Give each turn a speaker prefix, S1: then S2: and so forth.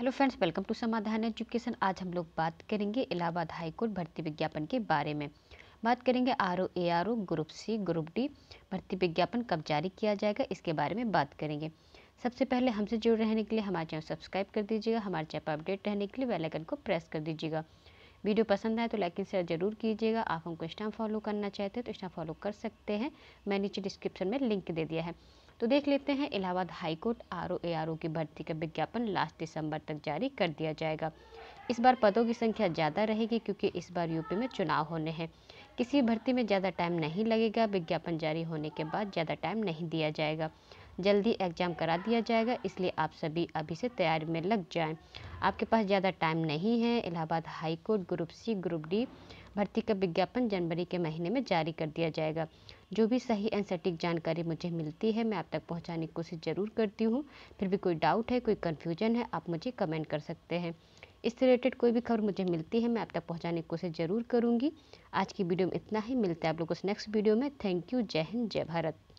S1: hello friends welcome to Samadhan education आज हम लोग बात करेंगे इलाहाबाद हाईकोर्ट भर्ती विज्ञापन के बारे में बात करेंगे R O A R O group C group D भर्ती विज्ञापन कब जारी किया जाएगा इसके बारे में बात करेंगे सबसे पहले हमसे जुड़े रहने के लिए हमारे चैनल सब्सक्राइब कर दीजिएगा हमारे चैनल पर अपडेट रहने के लिए वेलाइकन को प्रेस कर दीजिएगा वीडियो पसंद आए तो लाइक एंड शेयर जरूर कीजिएगा आप हमको इंस्टा फॉलो करना चाहते हैं तो इंस्टा फॉलो कर सकते हैं मैं नीचे डिस्क्रिप्शन में लिंक दे दिया है तो देख लेते हैं इलाहाबाद हाईकोर्ट आर ओ की भर्ती का विज्ञापन लास्ट दिसंबर तक जारी कर दिया जाएगा इस बार पदों की संख्या ज़्यादा रहेगी क्योंकि इस बार यूपी में चुनाव होने हैं किसी भर्ती में ज़्यादा टाइम नहीं लगेगा विज्ञापन जारी होने के बाद ज़्यादा टाइम नहीं दिया जाएगा जल्दी एग्ज़ाम करा दिया जाएगा इसलिए आप सभी अभी से तैयारी में लग जाएं आपके पास ज़्यादा टाइम नहीं है Allahabad high court group C group D भर्ती का विज्ञापन जनवरी के महीने में जारी कर दिया जाएगा जो भी सही एंड सटीक जानकारी मुझे मिलती है मैं आप तक पहुंचाने की कोशिश ज़रूर करती हूँ फिर भी कोई डाउट है कोई कन्फ्यूजन है आप मुझे कमेंट कर सकते हैं इससे रिलेटेड कोई भी खबर मुझे मिलती है मैं आप तक पहुँचाने की कोशिश ज़रूर करूँगी आज की वीडियो में इतना ही मिलते हैं आप लोगों को नेक्स्ट वीडियो में थैंक यू जय हिंद जय भारत